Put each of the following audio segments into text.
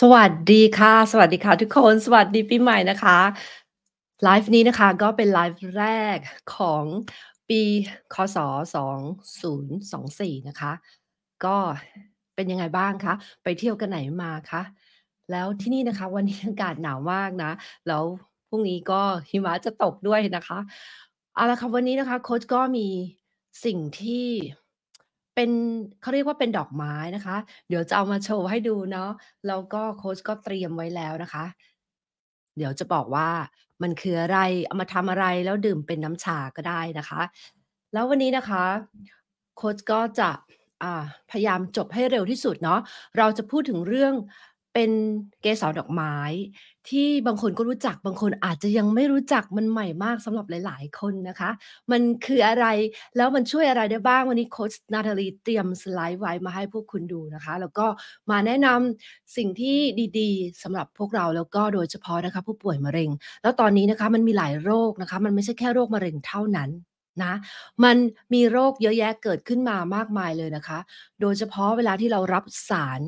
สวัสดีค่ะ สวัสดีค่ะทุกคนสวัสดีปีใหม่นะคะไลฟ์นี้นะคะ ก็เป็นไลฟ์แรกของปี คศ2024 นะคะ ก็เป็นยังไงบ้างคะ ไปเที่ยวกันไหนมา คะ แล้วที่นี่นะคะ วันนี้อากาศหนาวมากนะ แล้วพรุ่งนี้ก็หิมะจะตกด้วยนะคะเอาละครับวันนี้นะคะโค้ชก็มีสิ่งที่เป็นเขาเรียกว่าเป็นดอกไม้นะคะ เดี๋ยวจะเอามาโชว์ให้ดูเนาะแล้วก็โค้ชก็เตรียมไว้แล้วนะคะ เดี๋ยวจะบอกว่ามันคืออะไรเอามาทำอะไรแล้วดื่มเป็นน้ำชาก็ได้นะคะ แล้ววันนี้นะคะโค้ชก็จะพยายามจบให้เร็วที่สุดเนาะเราจะพูดถึงเรื่องเป็นเกสรดอกไม้ที่บางคนก็รู้จักบางคนอาจจะยังไม่รู้จักมันใหม่มากสำหรับหลาย ๆ คนนะคะมันคืออะไรแล้วมันช่วยอะไรได้บ้างวันนี้โค้ชนาตาลีเตรียมสไลด์ไว้มาให้พวกคุณดูนะคะแล้วก็มาแนะนำสิ่งที่ดี ๆสำหรับพวกเราแล้วก็โดยเฉพาะนะคะ ผู้ป่วยมะเร็งแล้วตอนนี้นะคะมันมีหลายโรคนะคะมันไม่ใช่แค่โรคมะเร็งเท่านั้นนะมันมีโรคเยอะแยะเกิดขึ้นมามากมายเลยนะคะ โดยเฉพาะเวลาที่เรารับสาร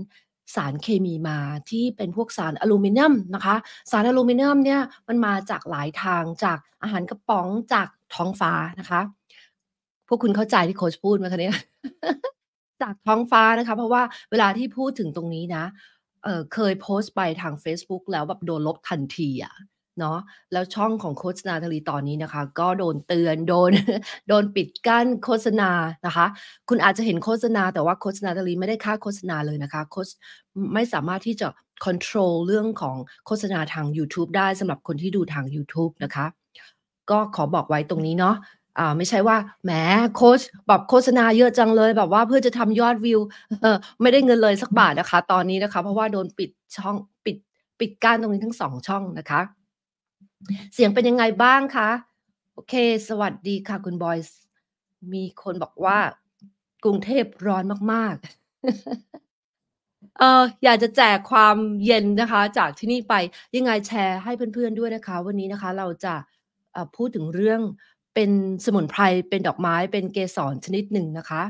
สารเคมีมาที่เป็นพวกสารอลูมิเนียมนะคะ สารอลูมิเนียมเนี่ยมันมาจากหลายทางจากอาหารกระป๋องจากท้องฟ้านะคะ พวกคุณเข้าใจที่โค้ชพูดไหมคะเนี่ยจากท้องฟ้านะคะ เพราะว่าเวลาที่พูดถึงตรงนี้นะเเคยโพสต์ไปทาง Facebook แล้วแบบโดนลบทันทีอะ่ะเนาะแล้วช่องของโฆษณาทลีตอนนี้นะคะ ก็โดนเตือนโดนโดนปิดกั้นโฆษณานะคะ คุณอาจจะเห็นโฆษณาแต่ว่าโฆษณาทลีไม่ได้ค่าโฆษณาเลยนะคะโคไม่สามารถที่จะควบคุมเรื่องของโฆษณาทาง YouTube ได้สำหรับคนที่ดูทาง YouTube นะคะ ก็ขอบอกไว้ตรงนี้เนาะ่าไม่ใช่ว่าแหมโค้ชแบบโฆษณาเยอะจังเลย แบบว่าเพื่อจะทำยอดวิว ไม่ได้เงินเลยสักบาทนะคะ ตอนนี้นะคะ เพราะว่าโดนปิดช่องปิดปิดการตรงนี้ทั้งสองช่องนะคะเสียงเป็นยังไงบ้างคะโอเค สวัสดีค่ะคุณบอยมีคนบอกว่า กรุงเทพร้อนมากๆ เอออยากจะแจกความเย็นนะคะ จากที่นี่ไปยังไงแชร์ให้เพื่อนๆด้วยนะคะ วันนี้นะคะ เราจะพูดถึงเรื่องเป็นสมุนไพรเป็นดอกไม้เป็นเกสรชนิดหนึ่งนะคะ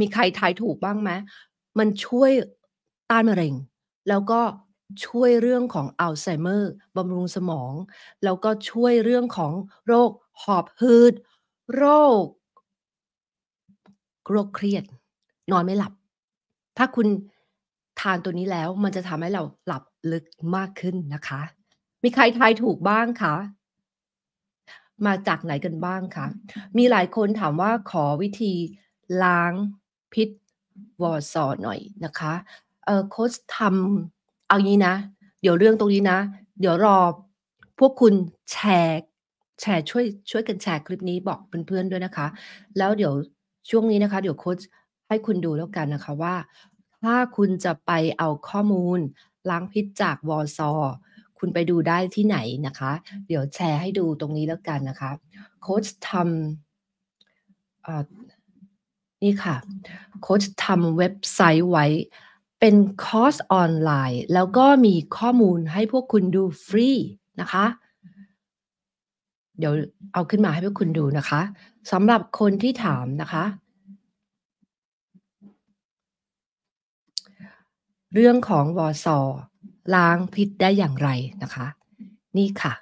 มีใครทายถูกบ้างไหมมันช่วยต้านมะเร็ง แล้วก็ช่วยเรื่องของอัลไซเมอร์บำรุงสมอง แล้วก็ช่วยเรื่องของโรคหอบหืดโรค โรคเครียด นอนไม่หลับ ถ้าคุณทานตัวนี้แล้วมันจะทำให้เราหลับลึกมากขึ้นนะคะ มีใครทายถูกบ้างคะ มาจากไหนกันบ้างคะ มีหลายคนถามว่าขอวิธี ล้างพิษวอร์ซอหน่อยนะคะเออโค้ชทำเอางี้นะ เดี๋ยวเรื่องตรงนี้นะ เดี๋ยวรอพวกคุณแชร์แชร์ช่วยช่วยกันแชร์คลิปนี้บอกเพื่อนๆด้วยนะคะ แล้วเดี๋ยวช่วงนี้นะคะ เดี๋ยวโค้ชให้คุณดูแล้วกันนะคะว่าถ้าคุณจะไปเอาข้อมูลล้างพิษจากวอซอ คุณไปดูได้ที่ไหนนะคะ เดี๋ยวแชร์ให้ดูตรงนี้แล้วกันนะคะโค้ชทำนี่ค่ะโค้ชทำเว็บไซต์ไว้เป็นคอร์สออนไลน์แล้วก็มีข้อมูลให้พวกคุณดูฟรีนะคะ เดี๋ยวเอาขึ้นมาให้พวกคุณดูนะคะสำหรับคนที่ถามนะคะ เรื่องของวอสอล้างพิษได้อย่างไรนะคะนี่ค่ะ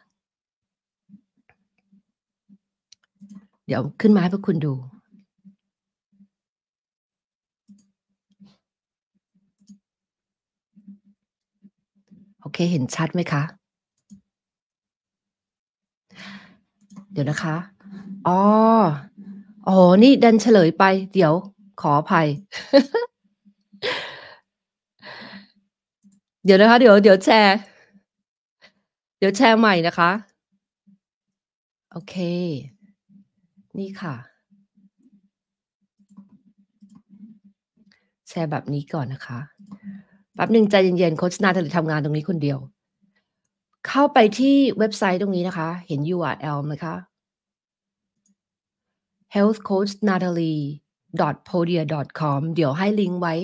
เดี๋ยวขึ้นมาให้พวกคุณดูเคเห็นชัดไหมคะ เดี๋ยวนะคะ อ๋อ อ๋อ นี่ ดันเฉลยไป เดี๋ยวขออภัย เดี๋ยวนะคะ เดี๋ยว เดี๋ยวแชร์ เดี๋ยวแชร์ใหม่นะคะ โอเค นี่ค่ะ แชร์แบบนี้ก่อนนะคะแป๊บหนึ่งใจเย็นๆโคชนาเธอทำงานตรงนี้คนเดียว เข้าไปที่เว็บไซต์ตรงนี้นะคะ เห็น URL ไหมคะ healthcoachnatalie.podia.com เดี๋ยวให้ลิงก์ไว้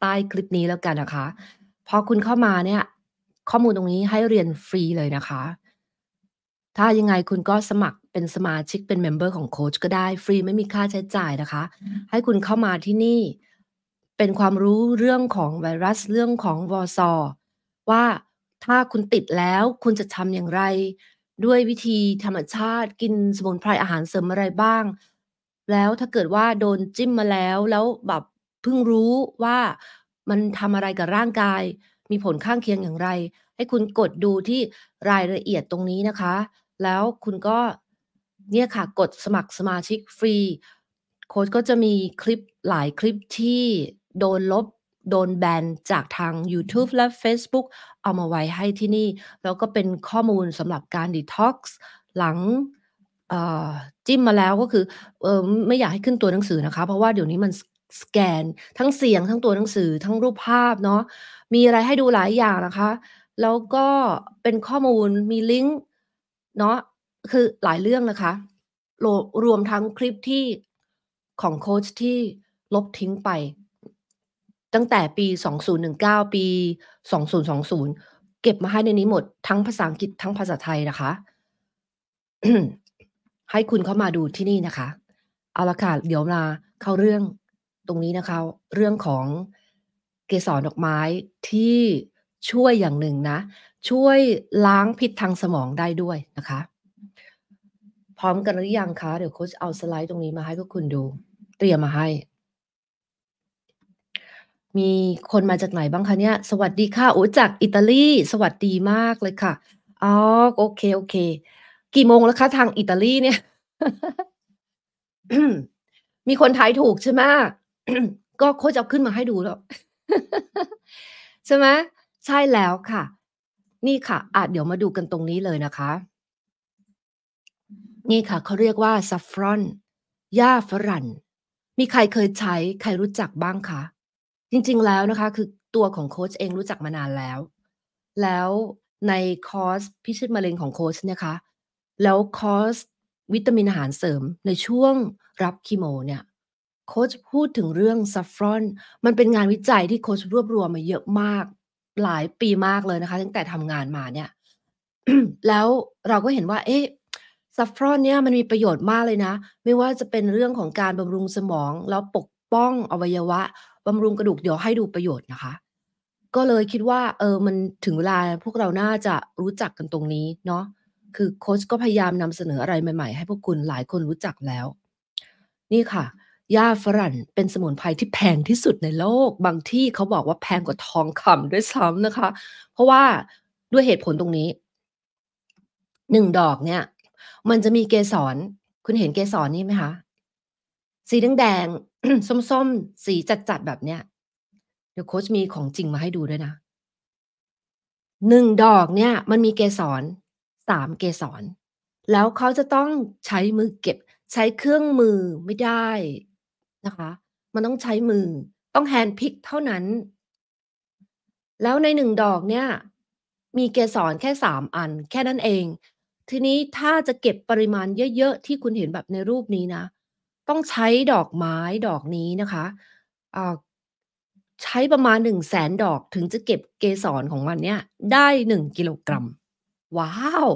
ใต้คลิปนี้แล้วกันนะคะ พอคุณเข้ามาเนี่ย ข้อมูลตรงนี้ให้เรียนฟรีเลยนะคะ ถ้ายังไงคุณก็สมัครเป็นสมาชิกเป็นเมมเบอร์ของโค้ชก็ได้ ฟรีไม่มีค่าใช้จ่ายนะคะ ให้คุณเข้ามาที่นี่เป็นความรู้เรื่องของไวรัสเรื่องของวอซอว่าถ้าคุณติดแล้วคุณจะทำอย่างไร ด้วยวิธีธรรมชาติ กินสมุนไพรอาหารเสริมอะไรบ้าง แล้วถ้าเกิดว่าโดนจิ้มมาแล้วแล้วแบบเพิ่งรู้ว่ามันทำอะไรกับร่างกาย มีผลข้างเคียงอย่างไร ให้คุณกดดูที่รายละเอียดตรงนี้นะคะ แล้วคุณก็เนี่ยค่ะ กดสมัครสมาชิกฟรีโค้ดก็จะมีคลิปหลายคลิปที่โดนลบโดนแบนจากทาง YouTube และ Facebook เอามาไว้ให้ที่นี่ แล้วก็เป็นข้อมูลสำหรับการดีท็อกซ์หลังจิ้มมาแล้วก็คือออไม่อยากให้ขึ้นตัวหนังสือนะคะ เพราะว่าเดี๋ยวนี้มันสแกนทั้งเสียงทั้งตัวหนังสือทั้งรูปภาพ เนาะมีอะไรให้ดูหลายอย่างนะคะ แล้วก็เป็นข้อมูลมีลิงก์เนาะคือหลายเรื่องนะคะ รวมทั้งคลิปที่ของโค้ชที่ลบทิ้งไปตั้งแต่ปี 2019 ปี 2020 เก็บมาให้ในนี้หมดทั้งภาษาอังกฤษทั้งภาษาไทยนะคะ ให้คุณเข้ามาดูที่นี่นะคะ เอาละค่ะ เดี๋ยวมาเข้าเรื่องตรงนี้นะคะ เรื่องของเกสรดอกไม้ที่ช่วยอย่างหนึ่งนะ ช่วยล้างพิษทางสมองได้ด้วยนะคะ พร้อมกันหรือยังคะ เดี๋ยวโค้ชเอาสไลด์ตรงนี้มาให้พวกคุณดู เตรียมมาให้มีคนมาจากไหนบ้างคะเนี่ยสวัสดีค่ะโอ้จากอิตาลีสวัสดีมากเลยค่ะอ๋อโอเคโอเค กี่โมงแล้วคะทางอิตาลีเนี่ยมีคนทายถูกใช่ไหมก็โค้ชเขึ้นมาให้ดูแล้วใช่ไหมใช่แล้วค่ะ นี่ค่ะอาจเดี๋ยวมาดูกันตรงนี้เลยนะคะ นี่ค่ะเขาเรียกว่าซัฟฟรอนหญ้าฝรั่นมีใครเคยใช้ใครรู้จักบ้างคะจริงๆ แล้วนะคะคือตัวของโค้ชเองรู้จักมานานแล้ว แล้วในคอร์สพิชิตมะเร็งของโค้ชเนี่ยคะแล้วคอร์สวิตามินอาหารเสริมในช่วงรับคีโม เนี่ย โค้ชพูดถึงเรื่องซัฟฟรอนมันเป็นงานวิจัยที่โค้ชรวบรวมมาเยอะมากหลายปีมากเลยนะคะ ตั้งแต่ทำงานมาเนี่ย แล้วเราก็เห็นว่า เอ๊ะซัฟฟรอนเนี่ยมันมีประโยชน์มากเลยนะ ไม่ว่าจะเป็นเรื่องของการบำรุงสมองแล้วปกป้องอวัยวะบำรุงกระดูกเดี๋ยวให้ดูประโยชน์นะคะ ก็เลยคิดว่า เออมันถึงเวลาพวกเราน่าจะรู้จักกันตรงนี้เนาะคือโค้ชก็พยายามนำเสนออะไรใหม่ ๆ ให้พวกคุณหลายคนรู้จักแล้ว นี่ค่ะ ยาฝรั่งเป็นสมุนไพรที่แพงที่สุดในโลกบางที่เขาบอกว่าแพงกว่าทองคำด้วยซ้ำนะคะ เพราะว่าด้วยเหตุผลตรงนี้ หนึ่งดอกเนี่ย มันจะมีเกสรคุณเห็นเกสรนี่ไหมคะสีแดงแดงส้มๆ สีจัดๆ แบบเนี้ย เดี๋ยวโค้ชมีของจริงมาให้ดูด้วยนะ หนึ่งดอกเนี่ย มันมีเกสรสามเกสร แล้วเขาจะต้องใช้มือเก็บใช้เครื่องมือไม่ได้นะคะ มันต้องใช้มือต้องแฮนด์พิกเท่านั้น แล้วในหนึ่งดอกเนี่ย มีเกสรแค่สามอัน แค่นั้นเอง ทีนี้ถ้าจะเก็บปริมาณเยอะๆ ที่คุณเห็นแบบในรูปนี้นะต้องใช้ดอกไม้ดอกนี้นะคะ ใช้ประมาณ1 0 0 0 0แสนดอกถึงจะเก็บเกสรของมันเนี่ย ได้1กิโลกรัม ว้าว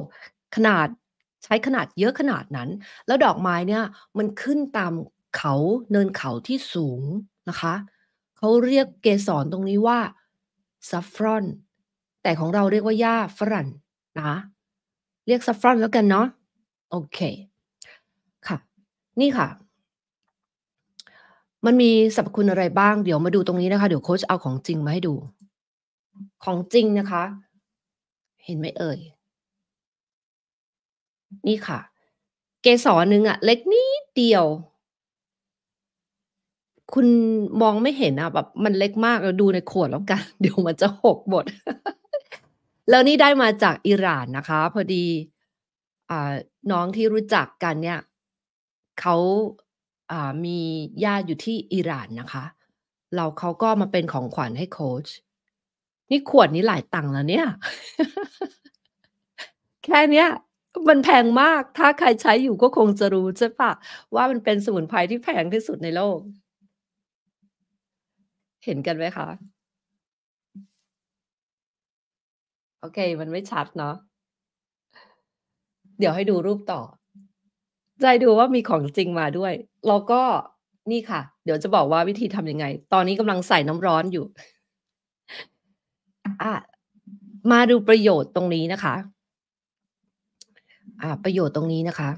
ขนาดใช้ขนาดเยอะขนาดนั้น แล้วดอกไม้เนี่ยมันขึ้นตามเขาเนินเขาที่สูงนะคะ เขาเรียกเกสรตรงนี้ว่าซัฟฟรอน แต่ของเราเรียกว่าหญ้าฝรั่งนะ เรียกซัฟฟรอนแล้วกันเนาะ โอเค ค่ะ นี่ค่ะมันมีสรรพคุณอะไรบ้างเดี๋ยวมาดูตรงนี้นะคะ เดี๋ยวโค้ชเอาของจริงมาให้ดู ของจริงนะคะ เห็นไหมเอ่ยนี่ค่ะ เกสรหนึ่งอะเล็กนิดเดียว คุณมองไม่เห็นอะแบบ มันเล็กมากเราดูในขวดแล้วกัน เดี๋ยวมันจะหกหมดแล้วนี่ได้มาจากอิหร่านนะคะ พอดีน้องที่รู้จักกันเนี่ยเขามีญาติอยู่ที่อิหร่านนะคะ เราเขาก็มาเป็นของขวัญให้โค้ช นี่ขวดนี้หลายตังค์แล้วเนี่ย แค่เนี้ยมันแพงมาก ถ้าใครใช้อยู่ก็คงจะรู้ใช่ปะว่ามันเป็นสมุนไพรที่แพงที่สุดในโลก เห็นกันไหมคะ โอเค มันไม่ชัดเนาะ เดี๋ยวให้ดูรูปต่อใจดูว่ามีของจริงมาด้วยแล้วก็นี่ค่ะ เดี๋ยวจะบอกว่าวิธีทำยังไง ตอนนี้กำลังใส่น้ำร้อนอยู่อะมาดูประโยชน์ตรงนี้นะคะอประโยชน์ตรงนี้นะคะ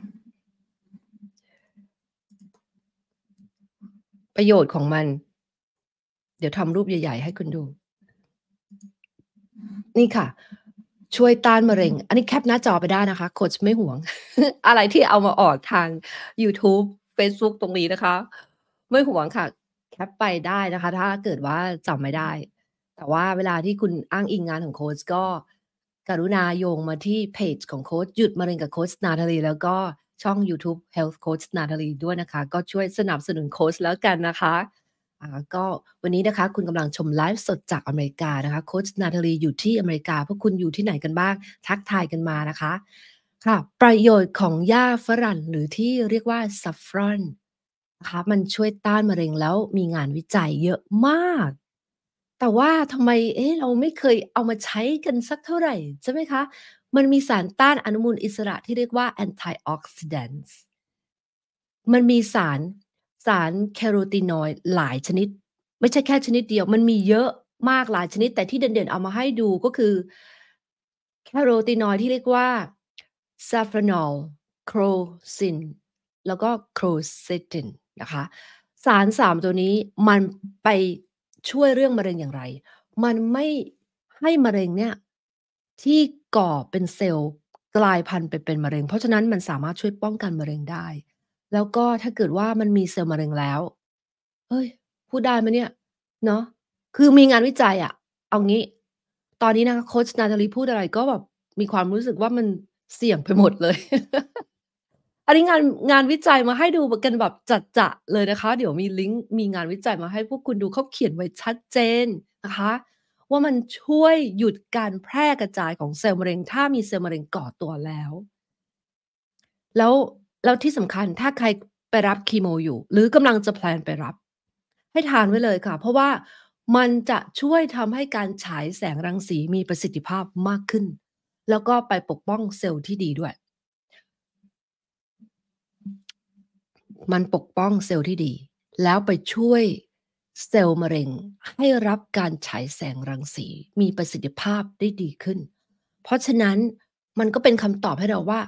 ประโยชน์ของมัน เดี๋ยวทำรูปใหญ่ ๆ ให้คุณดู นี่ค่ะช่วยต้านมะเร็ง อันนี้แคปหน้าจอไปได้นะคะ โคชไม่ห่วง อะไรที่เอามาออกทาง YouTube Facebook ตรงนี้นะคะ ไม่ห่วงค่ะ แคปไปได้นะคะ ถ้าเกิดว่าจำไม่ได้ แต่ว่าเวลาที่คุณอ้างอิงงานของโค้ชก็ กรุณาโยงมาที่เพจของโค้ชหยุดมะเร็งกับโค้ชนาทาลีแล้วก็ช่อง YouTube Health Coach นาทาลีด้วยนะคะ ก็ช่วยสนับสนุนโค้ชแล้วกันนะคะก็วันนี้นะคะคุณกำลังชมไลฟ์สดจากอเมริกานะคะ โค้ชนาทาลี อยู่ที่อเมริกาพวกคุณอยู่ที่ไหนกันบ้าง ทักทายกันมานะคะค่ะประโยชน์ของหญ้าฝรั่งหรือที่เรียกว่าซัฟฟรอนนะคะมันช่วยต้านมะเร็งแล้วมีงานวิจัยเยอะมาก แต่ว่าทำไมเอ๊ะเราไม่เคยเอามาใช้กันสักเท่าไหร่ ใช่ไหมคะ มันมีสารต้านอนุมูลอิสระที่เรียกว่าแอนต o x ออกซิ s ดนต์มันมีสารสารแคโรทีนอยด์หลายชนิด ไม่ใช่แค่ชนิดเดียวมันมีเยอะมากหลายชนิด แต่ที่เด่นๆเอามาให้ดูก็คือ แคโรทีนอยด์ที่เรียกว่าซาฟรานอลโครซินแล้วก็โครเซตินนะคะสารสามตัวนี้มันไปช่วยเรื่องมะเร็งอย่างไร มันไม่ให้มะเร็งเนี่ยที่ก่อเป็นเซลล์กลายพันธุ์ไปเป็นมะเร็ง เพราะฉะนั้นมันสามารถช่วยป้องกันมะเร็งได้แล้วก็ถ้าเกิดว่ามันมีเซลล์มะเร็งแล้วเฮ้ย พูดได้ไหมเนี่ย เนาะ คือมีงานวิจัยอะเอางี้ ตอนนี้นะโค้ชนาตาลีพูดอะไรก็แบบมีความรู้สึกว่ามันเสี่ยงไปหมดเลย อันนี้งานงานวิจัยมาให้ดู กันแบบจัดจะเลยนะคะ เดี๋ยวมีลิงก์ มีงานวิจัยมาให้พวกคุณดูเขาเขียนไว้ชัดเจนนะคะ ว่ามันช่วยหยุดการแพร่กระจายของเซลล์มะเร็ง ถ้ามีเซลล์มะเร็งก่อตัวแล้ว แล้วแล้วที่สำคัญถ้าใครไปรับคีโม อยู่ หรือกำลังจะแพลนไปรับให้ทานไว้เลยค่ะ เพราะว่ามันจะช่วยทำให้การฉายแสงรังสีมีประสิทธิภาพมากขึ้น แล้วก็ไปปกป้องเซลล์ที่ดีด้วย มันปกป้องเซลล์ที่ดี แล้วไปช่วยเซลล์มะเร็งให้รับการฉายแสงรังสีมีประสิทธิภาพได้ดีขึ้น เพราะฉะนั้นมันก็เป็นคำตอบให้เราว่า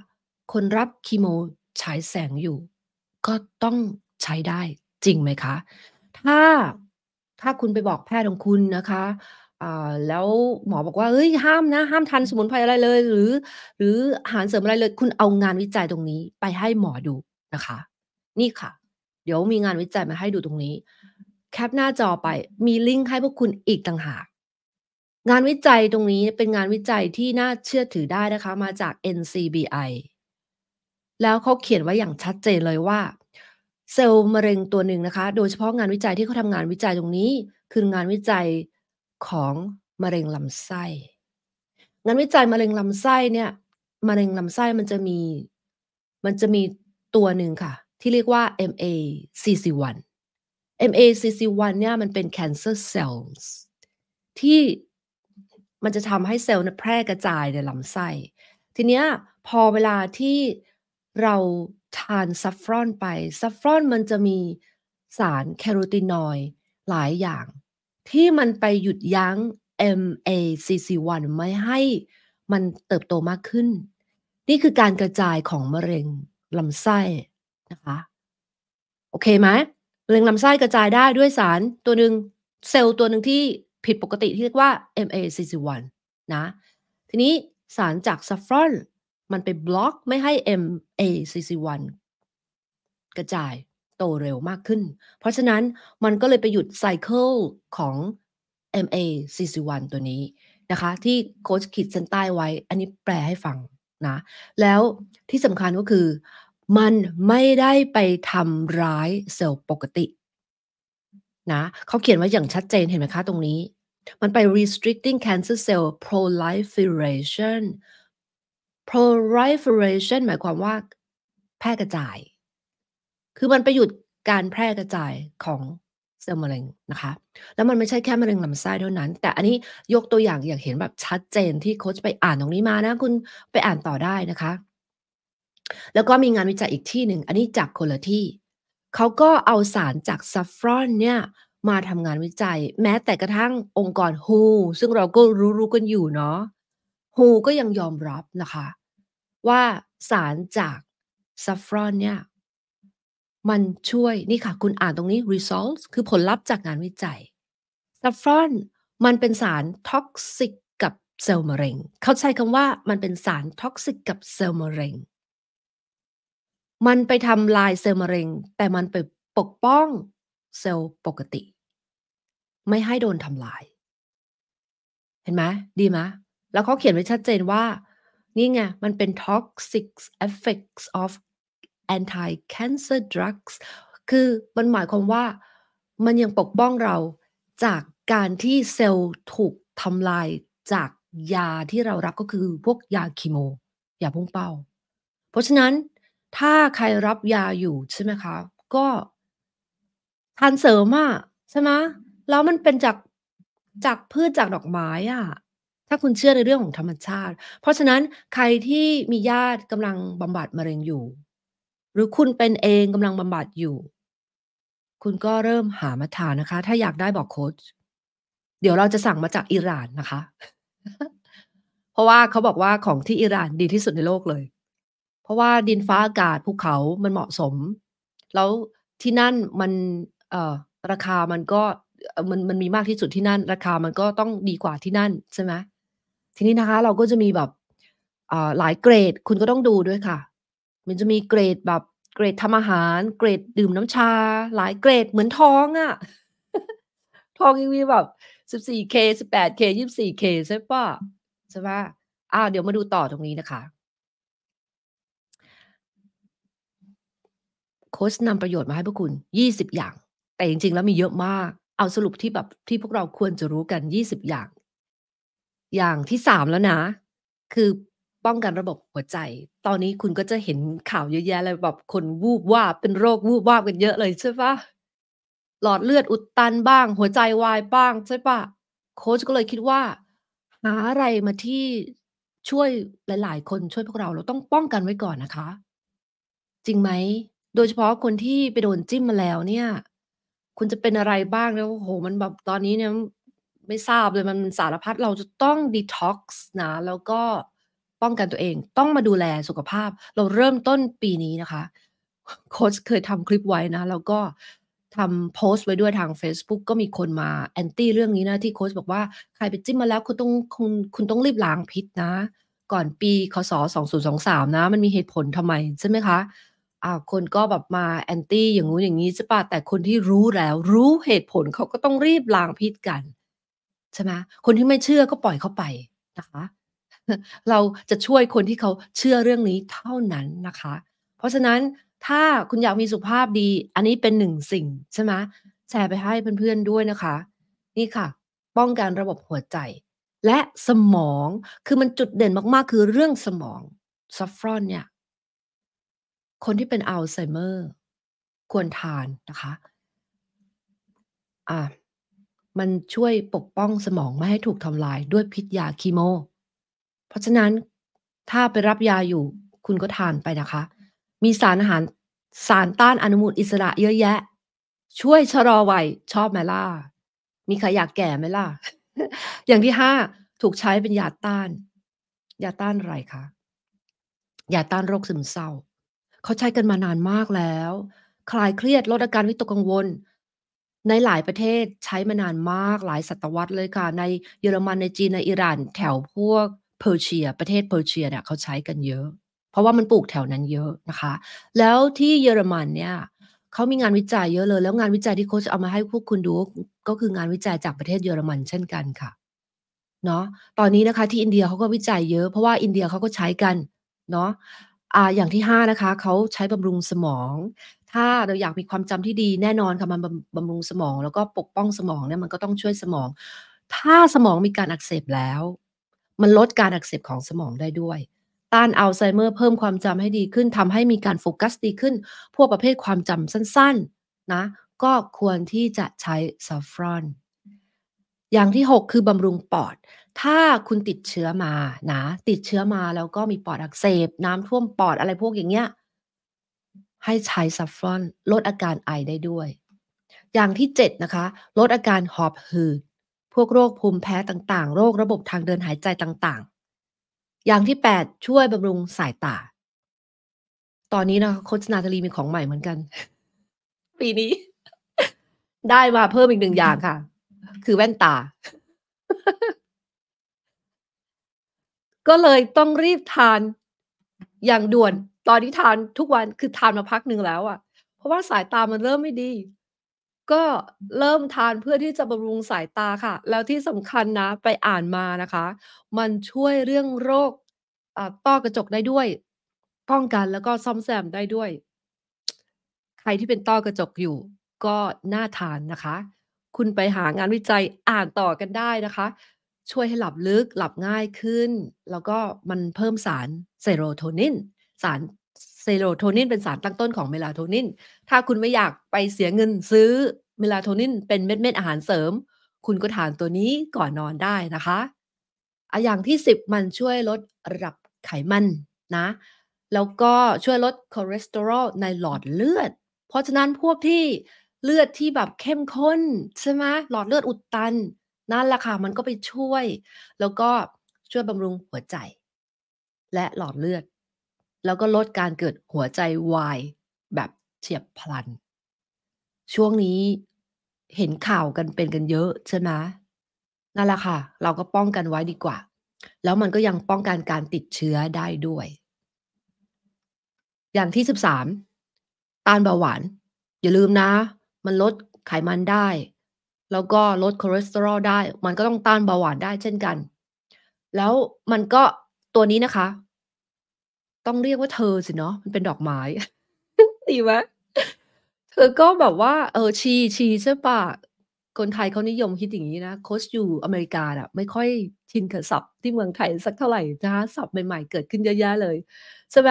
คนรับคีโมฉายแสงอยู่ ก็ต้องใช้ได้จริงไหมคะ ถ้าถ้าคุณไปบอกแพทย์ของคุณนะคะ แล้วหมอบอกว่าเฮ้ยห้ามนะ ห้ามทานสมุนไพรอะไรเลยหรือ หรืออาหารเสริมอะไรเลย คุณเอางานวิจัยตรงนี้ ไปให้หมอดูนะคะ นี่ค่ะ เดี๋ยวมีงานวิจัยมาให้ดูตรงนี้ แคปหน้าจอไปมีลิงก์ให้พวกคุณอีกต่างหาก งานวิจัยตรงนี้เป็นงานวิจัยที่น่าเชื่อถือได้นะคะ มาจาก NCBI แล้วเขาเขียนไว้อย่างชัดเจนเลยว่า เซลล์มะเร็งตัวหนึ่งนะคะ โดยเฉพาะงานวิจัยที่เขาทำงานวิจัยตรงนี้คืองานวิจัยของมะเร็งลำไส้ งานวิจัยมะเร็งลำไส้เนี่ยมะเร็งลำไส้มันจะมีมันจะมีตัวหนึ่งค่ะ ที่เรียกว่า MACC1 MACC1 เนี่ยมันเป็น cancer cells ที่มันจะทำให้เซลล์แพร่กระจายในลำไส้ ทีเนี้ยพอเวลาที่เราทานซัฟฟรอนไปซัฟฟรอนมันจะมีสารแคโรทีนอยด์หลายอย่าง ที่มันไปหยุดยั้ง MACC1 ไม่ให้มันเติบโตมากขึ้น นี่คือการกระจายของมะเร็งลำไส้ นะคะ โอเคไหมมะเร็งลำไส้กระจายได้ด้วยสารตัวหนึ่งเซลล์ตัวหนึ่งที่ผิดปกติที่เรียกว่า MACC1 นะทีนี้สารจากซัฟฟรอนมันไปบล็อกไม่ให้ MACC1 กระจาย โตเร็วมากขึ้น เพราะฉะนั้น มันก็เลยไปหยุดไซเคิลของ MACC1 ตัวนี้นะคะ ที่โค้ชขีดเส้นใต้ไว้ อันนี้แปลให้ฟังนะ แล้วที่สำคัญก็คือ มันไม่ได้ไปทำร้ายเซลล์ปกตินะเขาเขียนไว้อย่างชัดเจนเห็นไหมคะตรงนี้ มันไป restricting cancer cell proliferation proliferation หมายความว่าแพร่กระจาย คือมันไปหยุดการแพร่กระจายของเซลล์มะเร็งนะคะ แล้วมันไม่ใช่แค่มะเร็งลำไส้เท่านั้น แต่อันนี้ยกตัวอย่างอย่างเห็นแบบชัดเจนที่โค้ชไปอ่านตรงนี้มานะ คุณไปอ่านต่อได้นะคะ แล้วก็มีงานวิจัยอีกที่หนึ่ง อันนี้จากคนละที่ เขาก็เอาสารจากซัฟฟรอนเนี่ยมาทำงานวิจัยแม้แต่กระทั่งองค์กร WHO ซึ่งเราก็รู้ๆกันอยู่เนาะฮูก็ยังยอมรับนะคะ ว่าสารจากซัฟฟรอนเนี่ยมันช่วยนี่ค่ะ คุณอ่านตรงนี้ results คือผลลัพธ์จากงานวิจัยซัฟฟรอนมันเป็นสารท็อกซิกกับเซลล์มะเร็งเขาใช้คำว่ามันเป็นสารท็อกซิกกับเซลล์มะเร็งมันไปทำลายเซลล์มะเร็ง แต่มันไปปกป้องเซลล์ปกติ ไม่ให้โดนทำลาย เห็นไหมดีไหมแล้วเขาเขียนไว้ชัดเจนว่า นี่ไง มันเป็น toxic effects of anti cancer drugs คือมันหมายความว่ามันยังปกป้องเราจากการที่เซลล์ถูกทำลายจากยาที่เรารับก็คือพวกยาเคมียาพุ่งเป้า เพราะฉะนั้นถ้าใครรับยาอยู่ใช่ไหมคะ ก็ทานเสริมอะใช่ไหม แล้วมันเป็นจากจากพืชจากดอกไม้อะถ้าคุณเชื่อในเรื่องของธรรมชาติ เพราะฉะนั้นใครที่มีญาติกำลังบำบัดมะเร็งอยู่ หรือคุณเป็นเองกำลังบำบัดอยู่ คุณก็เริ่มหามาทานนะคะ ถ้าอยากได้บอกโค้ช เดี๋ยวเราจะสั่งมาจากอิหร่านนะคะ เพราะว่าเขาบอกว่าของที่อิหร่านดีที่สุดในโลกเลย เพราะว่าดินฟ้าอากาศภูเขา มันเหมาะสม แล้วที่นั่นมันเอ่อราคา มันก็ มันมันมีมากที่สุดที่นั่น ราคามันก็ต้องดีกว่าที่นั่นใช่ไหมทีนี้นะคะ เราก็จะมีแบบหลายเกรด คุณก็ต้องดูด้วยค่ะ มันจะมีเกรดแบบเกรดทำอาหาร เกรดดื่มน้ำชา หลายเกรดเหมือนทองอะ่ะทองยังมีแบบสิบสี่เคสิบแปดเคยี่สี่เคใช่ปะใช่ปะอ้าวเดี๋ยวมาดูต่อตรงนี้นะคะโค้ชนำประโยชน์มาให้พวกคุณยี่สิบอย่าง แต่จริงๆแล้วมีเยอะมากเอาสรุปที่แบบที่พวกเราควรจะรู้กันยี่สิบอย่างอย่างที่สามแล้วนะคือป้องกันระบบหัวใจ ตอนนี้คุณก็จะเห็นข่าวเยอะแยะเลยแบบคนวูบวาบเป็นโรควูบวาบกันเยอะเลยใช่ปะหลอดเลือดอุดตันบ้าง หัวใจวายบ้าง ใช่ปะโค้ชก็เลยคิดว่าหาอะไรมาที่ช่วยหลายๆ คนช่วยพวกเราเราต้องป้องกันไว้ก่อนนะคะ จริงไหมโดยเฉพาะคนที่ไปโดนจิ้มมาแล้วเนี่ย คุณจะเป็นอะไรบ้างแล้วโหมันแบบตอนนี้เนี่ยไม่ทราบเลยมันสารพัดเราจะต้องดีท็อกซ์นะ แล้วก็ป้องกันตัวเอง ต้องมาดูแลสุขภาพ เราเริ่มต้นปีนี้นะคะ โค้ชเคยทำคลิปไว้นะ แล้วก็ทำโพสต์ไว้ด้วยทาง Facebook ก็มีคนมาแอนตี้เรื่องนี้นะที่โค้ชบอกว่าใครไปจิ้มมาแล้วคุณต้องคุณคุณต้องรีบล้างพิษนะ ก่อนปีคศ2023นะ มันมีเหตุผลทำไม ใช่ไหมคะอ่าคนก็แบบมาแอนตี้อย่างงู้นอย่างนี้ใช่ปะแต่คนที่รู้แล้ว รู้เหตุผลเขาก็ต้องรีบล้างพิษกันใช่ไหมคนที่ไม่เชื่อก็ปล่อยเขาไปนะคะ เราจะช่วยคนที่เขาเชื่อเรื่องนี้เท่านั้นนะคะ เพราะฉะนั้นถ้าคุณอยากมีสุขภาพดี อันนี้เป็นหนึ่งสิ่งใช่ไหมแชร์ไปให้เพื่อนๆด้วยนะคะ นี่ค่ะ ป้องกันรระบบหัวใจ และสมอง คือมันจุดเด่นมากๆ คือเรื่องสมองซัฟฟรอนเนี่ย คนที่เป็นอัลไซเมอร์ควรทานนะคะ อ่ามันช่วยปกป้องสมองไม่ให้ถูกทำลายด้วยพิษยาคีโม เพราะฉะนั้นถ้าไปรับยาอยู่คุณก็ทานไปนะคะ มีสารอาหารสารต้านอนุมูลอิสระเยอะแยะ ช่วยชะลอวัยชอบไหมล่ะมีใครอยากแก่ไหมล่ะ อย่างที่ห้าถูกใช้เป็นยาต้าน ยาต้านอะไรคะ ยาต้านโรคซึมเศร้าเขาใช้กันมานานมากแล้ว คลายเครียดลดอาการวิตกกังวลในหลายประเทศใช้มานานมาก หลายศตวรรษเลยค่ะ ในเยอรมัน ในจีนในอิหร่านแถวพวกเพอร์เซียประเทศเพอร์เซียเนี่ยเขาใช้กันเยอะ เพราะว่ามันปลูกแถวนั้นเยอะนะคะ แล้วที่เยอรมันเนี่ยเขามีงานวิจัยเยอะเลย แล้วงานวิจัยที่โค้ชเอามาให้พวกคุณดูก็คืองานวิจัยจากประเทศเยอรมันเช่นกันค่ะเนาะตอนนี้นะคะที่อินเดียเขาก็วิจัยเยอะ เพราะว่าอินเดียเขาก็ใช้กันเนาะอ่าอย่างที่ 5 นะคะเขาใช้บำรุงสมองถ้าเราอยากมีความจำที่ดีแน่นอนค่ะมันบำรุงสมองแล้วก็ปกป้องสมองเนี่ยมันก็ต้องช่วยสมอง ถ้าสมองมีการอักเสบแล้ว มันลดการอักเสบของสมองได้ด้วยต้านอัลไซเมอร์เพิ่มความจำให้ดีขึ้น ทำให้มีการโฟกัสดีขึ้น พวกประเภทความจำสั้นๆนะ ก็ควรที่จะใช้ซัฟฟรอนอย่างที่ 6 คือบำรุงปอด ถ้าคุณติดเชื้อมานะติดเชื้อมาแล้วก็มีปอดอักเสบน้ำท่วมปอดอะไรพวกอย่างเงี้ยให้ใช้ซัฟฟรอนลดอาการไอได้ด้วย อย่างที่7นะคะ ลดอาการหอบหืด พวกโรคภูมิแพ้ต่างๆ โรคระบบทางเดินหายใจต่างๆ อย่างที่8ช่วยบำรุงสายตา ตอนนี้นะคะโคชนาตาลีมีของใหม่เหมือนกัน ปีนี้ได้มาเพิ่มอีกหนึ่งอย่างค่ะ คือแว่นตา ก็เลยต้องรีบทานอย่างด่วนตอนที่ทานทุกวันคือทานมาพักหนึ่งแล้วอะ่ะเพราะว่าสายตามันเริ่มไม่ดี ก็เริ่มทานเพื่อที่จะบำรุงสายตาค่ะ แล้วที่สำคัญนะ ไปอ่านมานะคะ มันช่วยเรื่องโรคต้อกระจกได้ด้วย ป้องกันแล้วก็ซ่อมแซมได้ด้วย ใครที่เป็นต้อกระจกอยู่ ก็น่าทานนะคะ คุณไปหางานวิจัยอ่านต่อกันได้นะคะ ช่วยให้หลับลึกหลับง่ายขึ้นแล้วก็มันเพิ่มสารเซโรโทนินสารเซโรโทนินเป็นสารตั้งต้นของเมลาโทนิน ถ้าคุณไม่อยากไปเสียเงินซื้อเมลาโทนินเป็นเม็ดเม็ดอาหารเสริม คุณก็ทานตัวนี้ก่อนนอนได้นะคะอะอย่างที่10มันช่วยลดระดับไขมันนะ แล้วก็ช่วยลดคอเลสเตอรอลในหลอดเลือด เพราะฉะนั้นพวกที่เลือดที่แบบเข้มข้นใช่ไหมหลอดเลือดอุดตัน นั่นแหละค่ะมันก็ไปช่วย แล้วก็ช่วยบำรุงหัวใจ และหลอดเลือดแล้วก็ลดการเกิดหัวใจวายแบบเฉียบพลัน ช่วงนี้เห็นข่าวกันเป็นกันเยอะใช่ไหมนั่นแหละค่ะ เราก็ป้องกันไว้ดีกว่า แล้วมันก็ยังป้องกันการติดเชื้อได้ด้วย อย่างที่ 13ต้านเบาหวาน อย่าลืมนะ มันลดไขมันได้ แล้วก็ลดคอเลสเตอรอลได้ มันก็ต้องต้านเบาหวานได้เช่นกัน แล้วมันก็ตัวนี้นะคะต้องเรียกว่าเธอสิเนาะมันเป็นดอกไม้ ดีไหมเธอก็แบบว่า เออชีชีใช่ปะคนไทยเขานิยมคิดอย่างนี้นะ โคชอยู่อเมริกาอะไม่ค่อยชินกับศัพท์ที่เมืองไทยสักเท่าไหร่นะคะศัพท์ใหม่ๆเกิดขึ้นเยอะแยะเลย ใช่ไหม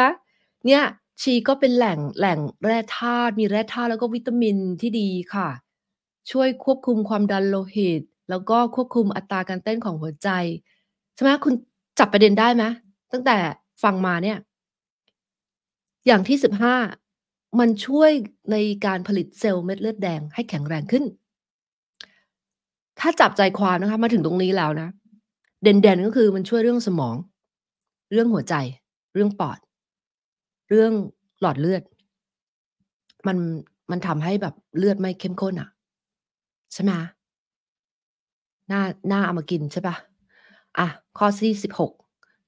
เนี่ย ชีก็เป็นแหล่งแหล่งแร่ธาตุมีแร่ธาตุแล้วก็วิตามินที่ดีค่ะ ช่วยควบคุมความดันโลหิตแล้วก็ควบคุมอัตราการเต้นของหัวใจใช่ไหมคุณจับประเด็นได้ไหมตั้งแต่ฟังมาเนี่ยอย่างที่ 15 มันช่วยในการผลิตเซลล์เม็ดเลือดแดงให้แข็งแรงขึ้น ถ้าจับใจความนะคะมาถึงตรงนี้แล้วนะ เด่นๆก็คือมันช่วยเรื่องสมอง เรื่องหัวใจ เรื่องปอด เรื่องหลอดเลือด มันมันทำให้แบบเลือดไม่เข้มข้นอะ่ะ ใช่ไหมหน้าหน้าเอามากินใช่ปะอ่ะ ข้อที่สิบหก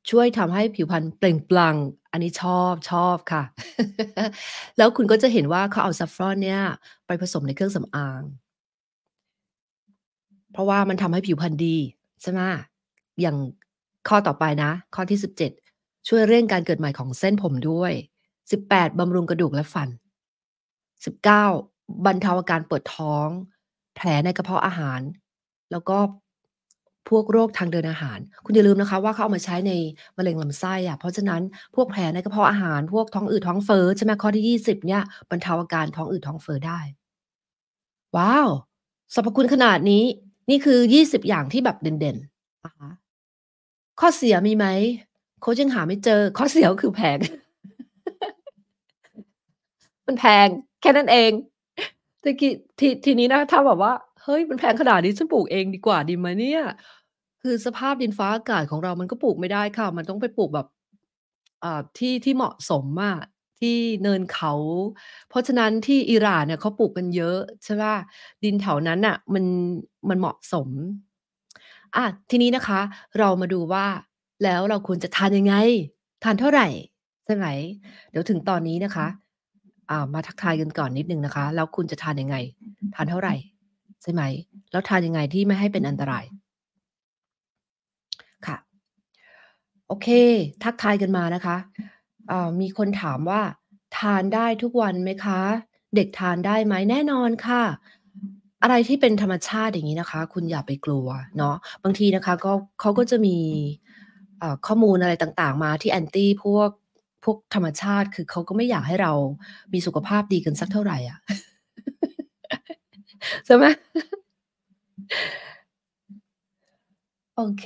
ช่วยทำให้ผิวพรรณเปล่ง ปลั่ง อันนี้ชอบชอบค่ะ แล้วคุณก็จะเห็นว่าเขาเอาซัฟฟรอนเนี่ย ไปผสมในเครื่องสำอาง เพราะว่ามันทำให้ผิวพรรณดี ใช่ไหม อย่างข้อต่อไปนะ ข้อที่ 17 ช่วยเร่งการเกิดใหม่ของเส้นผมด้วย 18บำรุงกระดูกและฟัน 19 บรรเทาอาการปวดท้อง แผลในกระเพาะอาหาร แล้วก็พวกโรคทางเดินอาหาร คุณอย่าลืมนะคะว่าเขาเอามาใช้ในมะเร็งลำไส้อะเพราะฉะนั้นพวกแผลในกระเพาะอาหาร พวกท้องอืดท้องเฟ้อใช่ไหมข้อที่ยี่สิบเนี่ยบรรเทาอาการท้องอืดท้องเฟ้อได้ ว้าวสรรพคุณขนาดนี้ นี่คือยี่สิบอย่างที่แบบเด่นๆข้อเสียมีไหมโคจชยังหาไม่เจอข้อเสียคือแพงมันแพง แค่นั้นเองทีทีทีนี้นะถ้าแบบว่าเฮ้ยมันแพงขนาดนี้ฉันปลูกเองดีกว่าดีไหมเนี่ย คือสภาพดินฟ้าอากาศของเรามันก็ปลูกไม่ได้ค่ะ มันต้องไปปลูกแบบอ่าที่ที่เหมาะสมอะที่เนินเขา เพราะฉะนั้นที่อิหร่านเนี่ยเขาปลูกกันเยอะใช่ไหมดินแถวนั้นอ่ะ มันมันเหมาะสมอ่ะทีนี้นะคะ เรามาดูว่าแล้วเราควรจะทานยังไง ทานเท่าไหร่ใช่ไหมเดี๋ยวถึงตอนนี้นะคะอ่ามาทักทายกันก่อนนิดนึงนะคะแล้วคุณจะทานยังไง ทานเท่าไหร่ช่ไหมแล้วทานยังไงที่ไม่ให้เป็นอันตราย ค่ะ โอเคทักทายกันมานะคะมีคนถามว่า ทานได้ทุกวันไหมคะ เด็กทานได้ไหม แน่นอนค่ะ อะไรที่เป็นธรรมชาติอย่างนี้นะคะ คุณอย่าไปกลัวเนาะ บางทีนะคะก็เขาก็จะมีข้อมูลอะไรต่างๆ มาที่แอนตี้พวกพวกธรรมชาติคือเขาก็ไม่อยากให้เรามีสุขภาพดีกันสักเท่าไหร่อ่ะใช่ไหมโอเค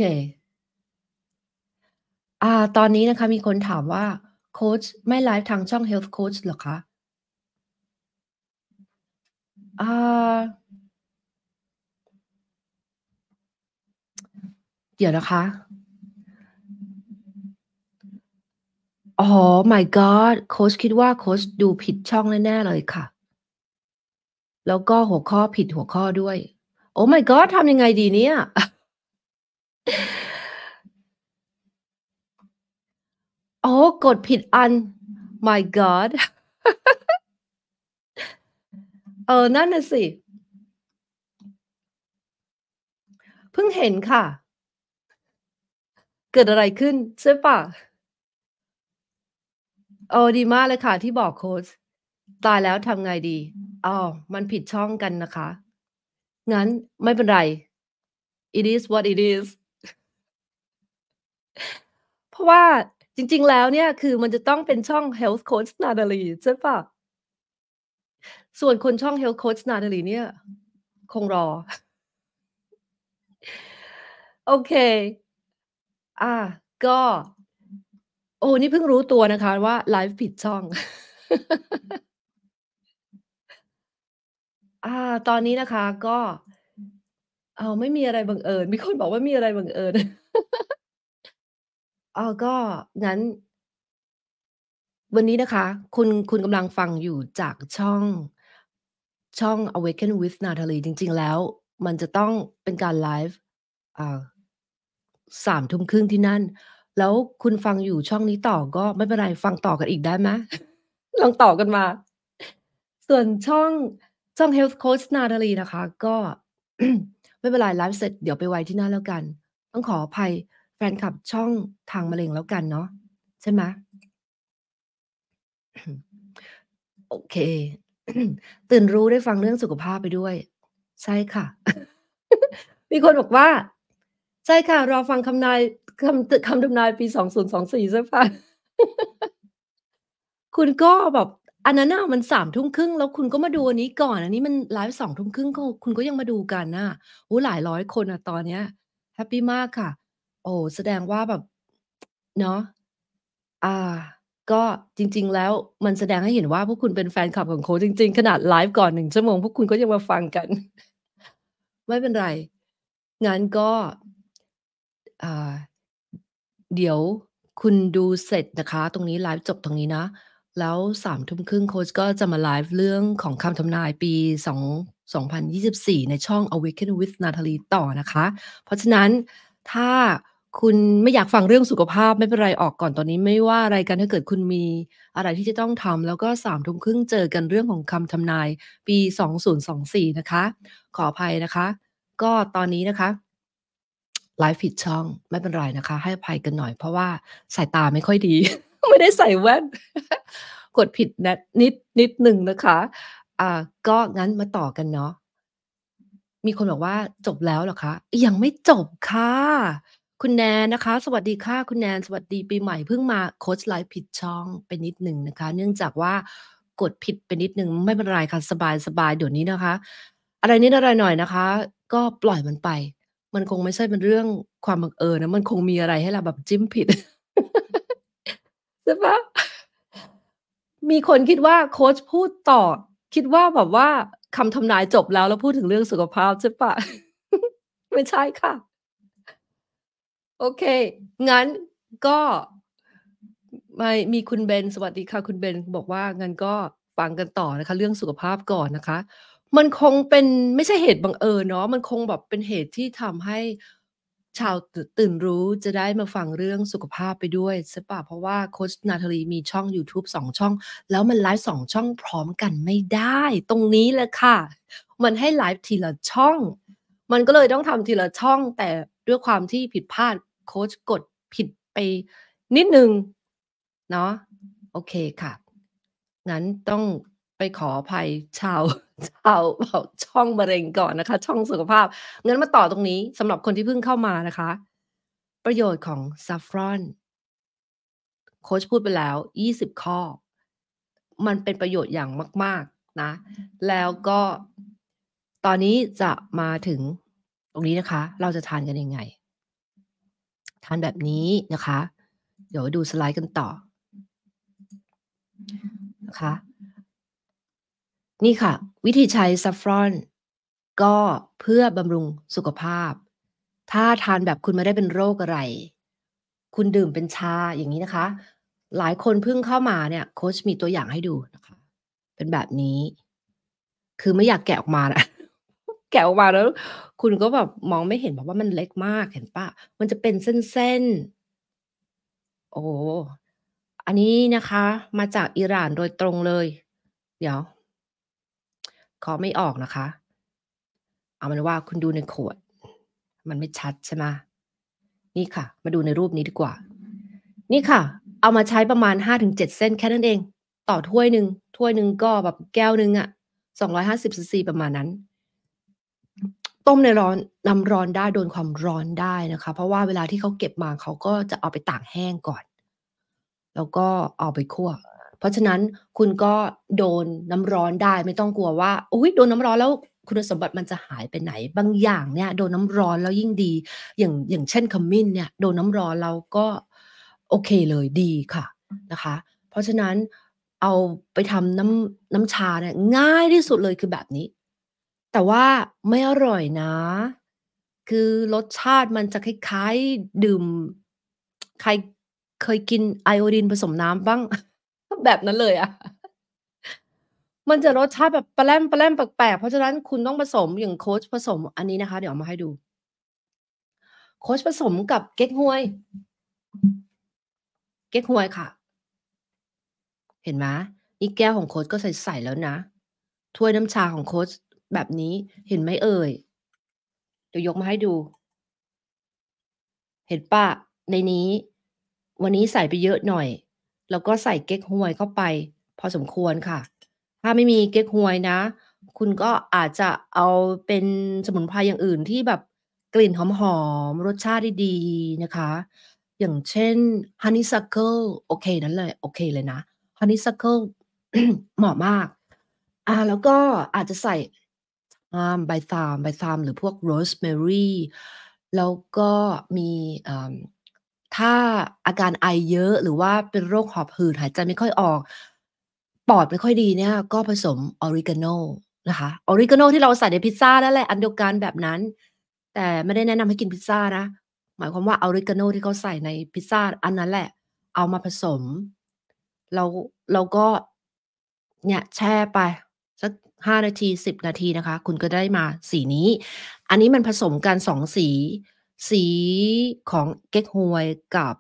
อ่า ตอนนี้นะคะ มีคนถามว่าโค้ชไม่ไลฟ์ทางช่อง Health Coach หรอคะอ่าเดี๋ยวนะคะอ๋อ my god โค้ชคิดว่าโค้ชดูผิดช่องแน่ๆเลยค่ะแล้วก็หัวข้อผิดหัวข้อด้วย โอ้ my god ทำยังไงดีเนี่ยโอ้กดผิดอัน my god เออนั่นน่ะสิเพิ่งเห็นค่ะ เกิดอะไรขึ้นใช่ปะเออดีมากเลยค่ะที่บอกโค้ชตายแล้วทำไงดี อ๋อ มันผิดช่องกันนะคะ งั้นไม่เป็นไร it is what it is เพราะว่าจริง ๆ แล้วเนี่ย คือมันจะต้องเป็นช่อง health coach นาดาลีใช่ปะส่วนคนช่อง health coach นาดาลีเนี่ย คงรอ โอเค อ่ะก็ โอ้ นี่เพิ่งรู้ตัวนะคะ ว่าไลฟ์ผิดช่องอ่าตอนนี้นะคะก็ เอาไม่มีอะไรบังเอิญมีคนบอกว่ามีอะไรบังเอิญเอาก็ งั้น วันนี้นะคะ คุณคุณกำลังฟังอยู่จากช่อง ช่อง Awaken with Natalie จริงๆ แล้ว มันจะต้องเป็นการไลฟ์อ่ารึ่งที่นั่น แล้วคุณฟังอยู่ช่องนี้ต่อก็ไม่เป็นไรฟังต่อกันอีกได้ไหมลองต่อกันมา ส่วนช่องช่องเฮลท์โค้ชนาตาลีนะคะ ก็ไม่เป็นไรไลฟ์เสร็จ เดี๋ยวไปไว้ที่หน้าแล้วกัน ต้องขออภัย แฟนคลับช่องทางมะเร็งแล้วกันเนาะใช่ไหมโอเค ตื่นรู้ได้ฟังเรื่องสุขภาพไปด้วย ใช่ค่ะ มีคนบอกว่า ใช่ค่ะ รอฟังคำนายคำคำทำนายปีสองศูนย์สองสี่ใช่ปะคุณก็แบบอันนั้นอ่ะมันสามทุ่มครึ่ง แล้วคุณก็มาดูอันนี้ก่อนอันนี้มันไลฟ์สองทุ่มครึ่งก็คุณก็ยังมาดูกันน่ะโอ้หลายร้อยคนอ่ะตอน เนี้ยแฮปปี้มากค่ะโอ้แสดงว่าแบบเนาะอ่า ก็จริง ๆ แล้ว มันแสดงให้เห็นว่าพวกคุณเป็นแฟนคลับของโคจริงๆขนาดไลฟ์ก่อนหนึ่งชั่วโมงพวกคุณก็ยังมาฟังกันไม่เป็นไร งั้นก็ อ่า เดี๋ยวคุณดูเสร็จนะคะ ตรงนี้ไลฟ์จบตรงนี้นะแล้วสามทุ่มครึ่งโค้ชก็จะมาไลฟ์เรื่องของคำทำนายปี2 2024 ในช่อง Awaken with Natalie ต่อนะคะ เพราะฉะนั้นถ้าคุณไม่อยากฟังเรื่องสุขภาพไม่เป็นไรออกก่อนตอนนี้ ไม่ว่าอะไรกันถ้าเกิดคุณมีอะไรที่จะต้องทำแล้วก็สามทุ่มครึ่งเจอกันเรื่องของคำทำนายปี2024นะคะขออภัยนะคะ ก็ตอนนี้นะคะไลฟ์ผิดช่องไม่เป็นไรนะคะให้อภัยกันหน่อย เพราะว่าสายตาไม่ค่อยดีไม่ได้ใส่แว่นกดผิดนะนิดนิดหนึ่งนะคะ อ่า ก็งั้นมาต่อกันเนาะมีคนบอกว่าจบแล้วหรอคะ ยังไม่จบค่ะ คุณแนนนะคะ สวัสดีค่ะคุณแนนสวัสดีปีใหม่เพิ่งมาโค้ชไลฟ์ผิดช่อง ไปนิดหนึ่งนะคะ เนื่องจากว่ากดผิด ไปนิดหนึ่งไม่เป็นไรค่ะสบายสบายเดี๋ยวนี้นะคะ อะไรนิดอะไรหน่อยนะคะ ก็ปล่อยมันไป มันคงไม่ใช่เป็นเรื่องความบังเอิญนะมันคงมีอะไรให้เราแบบจิ้มผิดช่ปะมีคนคิดว่าโค้ชพูดต่อ คิดว่าแบบว่า คำทำนายจบแล้วแล้วพูดถึงเรื่องสุขภาพใช่ปะไม่ใช่ค่ะ โอเคงั้นก็ไม่มีคุณเบนสวัสดีค่ะ คุณเบนบอกว่างั้นก็ฟังกันต่อนะคะ เรื่องสุขภาพก่อนนะคะ มันคงเป็นไม่ใช่เหตุบังเอิญเนาะมันคงแบบเป็นเหตุที่ทำให้ชาวตื่นรู้จะได้มาฟังเรื่องสุขภาพไปด้วยใช่ปะเพราะว่าโค้ชนาทลีมีช่อง YouTube สองช่อง แล้วมันไลฟ์สองช่องพร้อมกันไม่ได้ ตรงนี้แหละค่ะ มันให้ไลฟ์ทีละช่อง มันก็เลยต้องทำทีละช่อง แต่ด้วยความที่ผิดพลาดโค้ชกดผิดไปนิดนึงเนาะโอเคค่ะ งั้นต้องไปขออภัยชาวชาวช่องมะเร็งก่อนนะคะ ช่องสุขภาพงั้นมาต่อตรงนี้สำหรับคนที่เพิ่งเข้ามานะคะ ประโยชน์ของซัฟฟรอนโค้ชพูดไปแล้ว 20 ข้อ มันเป็นประโยชน์อย่างมากๆนะ แล้วก็ตอนนี้จะมาถึงตรงนี้นะคะ เราจะทานกันยังไง ทานแบบนี้นะคะ เดี๋ยวดูสไลด์กันต่อ นะคะนี่ค่ะ วิธีใช้ซัฟฟรอน ก็เพื่อบำรุงสุขภาพ ถ้าทานแบบคุณไม่ได้เป็นโรคอะไร คุณดื่มเป็นชาอย่างนี้นะคะ หลายคนเพิ่งเข้ามาเนี่ยโค้ชมีตัวอย่างให้ดูนะคะ เป็นแบบนี้ คือไม่อยากแกะออกมานะแกะออกมาแล้ว คุณก็แบบมองไม่เห็นเพราะว่ามันเล็กมากเห็นปะมันจะเป็นเส้นๆโอ้อันนี้นะคะ มาจากอิหร่านโดยตรงเลย เดี๋ยวขอไม่ออกนะคะ เอามันว่าคุณดูในขวด มันไม่ชัดใช่ไหมนี่ค่ะ มาดูในรูปนี้ดีกว่า นี่ค่ะ เอามาใช้ประมาณห้าถึงเจ็ดเส้นแค่นั้นเอง ต่อถ้วยหนึ่งถ้วยหนึ่งก็แบบแก้วหนึ่งอะสองร้อยห้าสิบซีซีประมาณนั้น ต้มในร้อนนำร้อนได้ โดนความร้อนได้นะคะ เพราะว่าเวลาที่เขาเก็บมาเขาก็จะเอาไปตากแห้งก่อน แล้วก็เอาไปคั่วเพราะฉะนั้นคุณก็โดนน้ำร้อนได้ไม่ต้องกลัวว่าโอ้ยโดนน้ำร้อนแล้วคุณสมบัติมันจะหายไปไหน บางอย่างเนี่ย โดนน้ำร้อนแล้วยิ่งดี อย่างอย่างเช่นขมิ้นเนี่ย โดนน้ำร้อนเราก็ โอเคเลยดีค่ะนะคะ เพราะฉะนั้นเอาไปทำน้ำน้ำชาเนี่ยง่ายที่สุดเลยคือแบบนี้ แต่ว่าไม่อร่อยนะ คือรสชาติมันจะคล้ายๆดื่มใครเคยกินไอโอดีนผสมน้ำบ้างแบบนั้นเลยอะมันจะรสชาติแบบปลาแมปลาแลมแปลกๆเพราะฉะนั้นคุณต้องผสมอย่างโค้ชผสมอันนี้นะคะเดี๋ยวมาให้ดู โค้ชผสมกับเก๊กฮวยเก๊กฮวยค่ะ เห็นไหมนี่แก้วของโค้ชก็ใส่ใส่แล้วนะ ถ้วยน้ำชาของโค้ชแบบนี้เห็นไหมเอ่ยเดี๋ยวยกมาให้ดู เห็นปะในนี้ วันนี้ใส่ไปเยอะหน่อยแล้วก็ใส่เก๊กฮวยเข้าไปพอสมควรค่ะ ถ้าไม่มีเก๊กฮวยนะ คุณก็อาจจะเอาเป็นสมุนไพรอย่างอื่นที่แบบกลิ่นหอมๆรสชาติดีๆนะคะ อย่างเช่นฮันนี่ซักเกิลโอเคนั้นเลยโอเคเลยนะฮันนี่ซักเกิลเหมาะมาก อ่า แล้วก็อาจจะใส่ามใบตามใบตาม หรือพวกโรสแมรี่แล้วก็มีถ้าอาการไอเยอะหรือว่าเป็นโรคหอบหืดหายใจไม่ค่อยออกปอดไม่ค่อยดีเนี่ย ก็ผสมออริกาโนนะคะออริกาโนที่เราใส่ในพิซซ่าแล้วแหละอันเดียวกันแบบนั้น แต่ไม่ได้แนะนำให้กินพิซซ่านะหมายความว่าออริกาโนที่เขาใส่ในพิซซ่าอันนั้นแหละ เอามาผสม เราเราก็เนี่ยแช่ไปสักห้านาทีสิบนาทีนะคะ คุณก็ได้มาสีนี้ อันนี้มันผสมกันสองสีสีของเก๊กฮวยกับ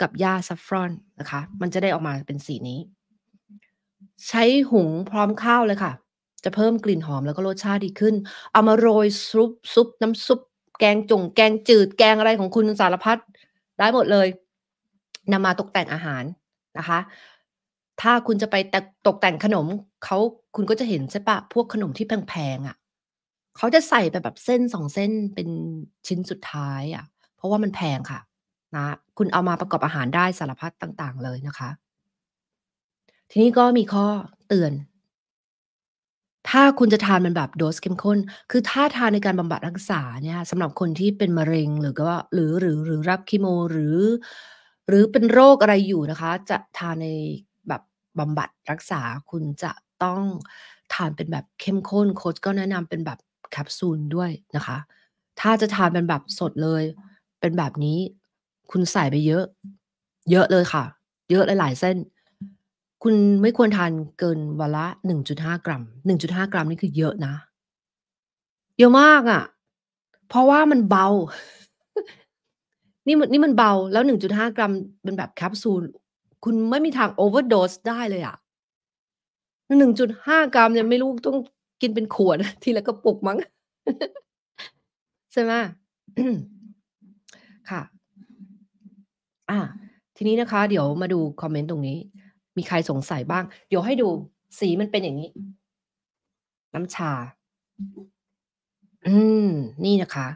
กับยาซัฟฟรอนนะคะมันจะได้ออกมาเป็นสีนี้ ใช้หุงพร้อมข้าวเลยค่ะ จะเพิ่มกลิ่นหอมแล้วก็รสชาติดีขึ้นเอามาโรยซุป ซุป น้ำซุป แกงจุ่งแกงจืด แกงอะไรของคุณสารพัดได้หมดเลยนำมาตกแต่งอาหารนะคะ ถ้าคุณจะไปตกแต่งขนมเขาคุณก็จะเห็นใช่ปะพวกขนมที่แพงๆอะ่ะเขาจะใส่ไปแบบเส้นสองเส้นเป็นชิ้นสุดท้ายอะ่ะ เพราะว่ามันแพงค่ะนะคุณเอามาประกอบอาหารได้สารพัดต่าง ๆ เลยนะคะ ทีนี้ก็มีข้อเตือนถ้าคุณจะทานมันแบบโดสเข้มข้น คือถ้าทานในการบำบัดรักษาเนี่ยสำหรับคนที่เป็นมะเร็งหรือก็หรือหรือหรือรับคีโมหรือหรือเป็นโรคอะไรอยู่นะคะ จะทานในแบบบำบัดรักษาคุณจะต้องทานเป็นแบบเข้มข้นโค้ชก็แนะนำเป็นแบบแคปซูลด้วยนะคะ ถ้าจะทานเป็นแบบสดเลย เป็นแบบนี้ คุณใส่ไปเยอะ เยอะเลยค่ะ เยอะหลายยเส้น คุณไม่ควรทานเกินวันละ1.5กรัม1.5กรัมนี่คือเยอะนะ เยอะมากอะ่ะ เพราะว่ามันเบา นี่มันนี่มันเบา แล้ว1.5กรัม เป็นแบบแคปซูล คุณไม่มีทางโอเวอร์โดสได้เลยอะ่ะ1.5กรัมเนี่ยไม่รู้ต้องกินเป็นขวดทีละกระปุกมั้ง ใช่ไหมค่ะ อ่ะ ทีนี้นะคะ เดี๋ยวมาดูคอมเมนต์ตรงนี้ มีใครสงสัยบ้าง เดี๋ยวให้ดูสีมันเป็นอย่างนี้ น้ำชา อืมนี่นะคะ